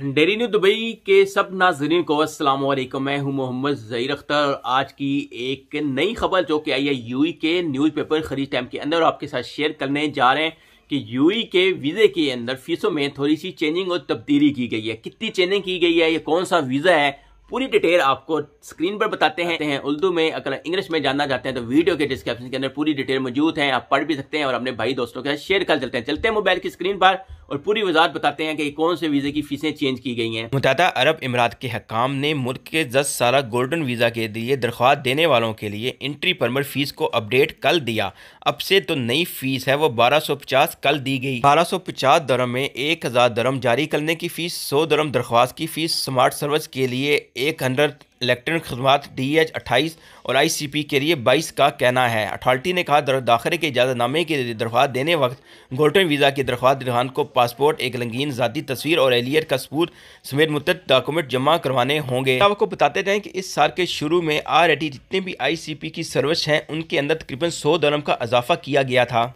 dairy new Dubai के सब नाजरीन को असलम मैं हूं मोहम्मद जहीर अख्तर आज की एक नई खबर जो कि आई है यूई के न्यूज पेपर खरीद टाइम के अंदर आपके साथ शेयर करने जा रहे हैं कि यूई के वीज़े के अंदर फीसों में थोड़ी सी चेंजिंग और तब्दीली की गई है कितनी चेंजिंग की गई है ये कौन सा वीज़ा है पूरी डिटेल आपको स्क्रीन पर बताते हैं उर्दू में अगर इंग्लिश में जानना चाहते हैं तो वीडियो के डिस्क्रिप्शन के अंदर पूरी डिटेल मौजूद है आप पढ़ भी सकते हैं और अपने भाई दोस्तों के साथ शेयर कर चलते हैं चलते हैं मोबाइल की स्क्रीन पर और पूरी वजहत बताते हैं कि कौन से वीज़े की फीसें चेंज की गई हैं मुतहदा अरब इमारात के हकाम ने मुल्क के दस साल गोल्डन वीज़ा के लिए दरख्वास्त देने वालों के लिए इंट्री परमिट फ़ीस को अपडेट कल दिया अब से तो नई फ़ीस है वो बारह सौ पचास कल दी गई बारह सौ पचास दरम में एक हज़ार दरम जारी करने की फ़ीस सौ दरम दरख्वास्त की फ़ीस स्मार्ट सर्विस के लिए एक हंड्रेड इलेक्ट्रॉनिक खदमात डी एच अट्ठाईस और आई सी पी के लिए बाईस का कहना है अथॉरिटी ने कहा दाखिले के इजाज़तनामे लिए दरख्वास्त देने वक्त गोल्टन वीज़ा की दरख्वास्त दरान को पासपोर्ट एक रंगीन ज़ाती तस्वीर और एलियर का सबूत समेत मुतद डॉक्यूमेंट जमा करवाने होंगे आपको बताते जाएँ कि इस साल के शुरू में आर जितने भी आई सी पी की सर्विस हैं उनके अंदर तकरीबन सौ दरम का इजाफा किया गया था